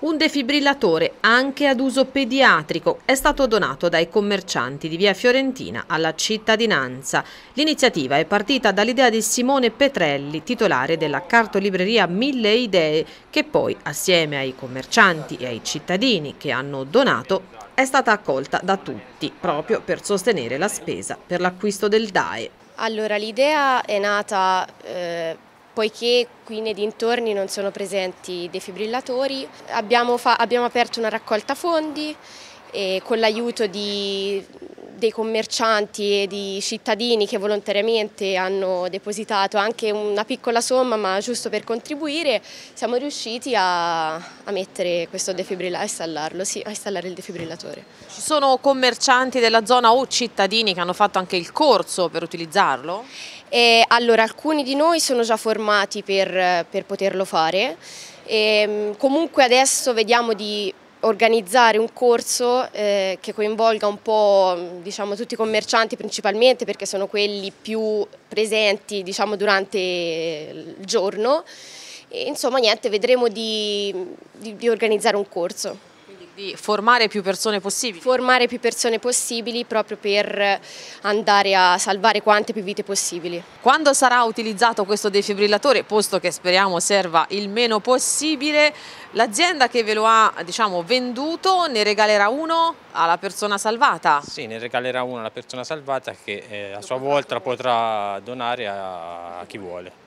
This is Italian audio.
Un defibrillatore anche ad uso pediatrico è stato donato dai commercianti di Via Fiorentina alla cittadinanza. L'iniziativa è partita dall'idea di Simone Petrelli, titolare della cartolibreria Mille Idee, che poi assieme ai commercianti e ai cittadini che hanno donato è stata accolta da tutti proprio per sostenere la spesa per l'acquisto del DAE. Allora l'idea è nata... Eh poiché qui nei dintorni non sono presenti defibrillatori. Abbiamo, abbiamo aperto una raccolta fondi con l'aiuto di dei commercianti e di cittadini che volontariamente hanno depositato anche una piccola somma ma giusto per contribuire siamo riusciti a, a mettere questo defibrillatore, a installarlo, sì, a installare il defibrillatore. Ci sono commercianti della zona o cittadini che hanno fatto anche il corso per utilizzarlo? E allora alcuni di noi sono già formati per, per poterlo fare e, ehm, comunque adesso vediamo di organizzare un corso eh, che coinvolga un po' diciamo, tutti i commercianti principalmente perché sono quelli più presenti diciamo, durante il giorno. E, insomma niente, vedremo di, di, di organizzare un corso. Di formare più persone possibili? Formare più persone possibili proprio per andare a salvare quante più vite possibili. Quando sarà utilizzato questo defibrillatore, posto che speriamo serva il meno possibile, l'azienda che ve lo ha diciamo, venduto ne regalerà uno alla persona salvata? Sì, ne regalerà uno alla persona salvata che eh, a sua volta potrà donare a, a chi vuole.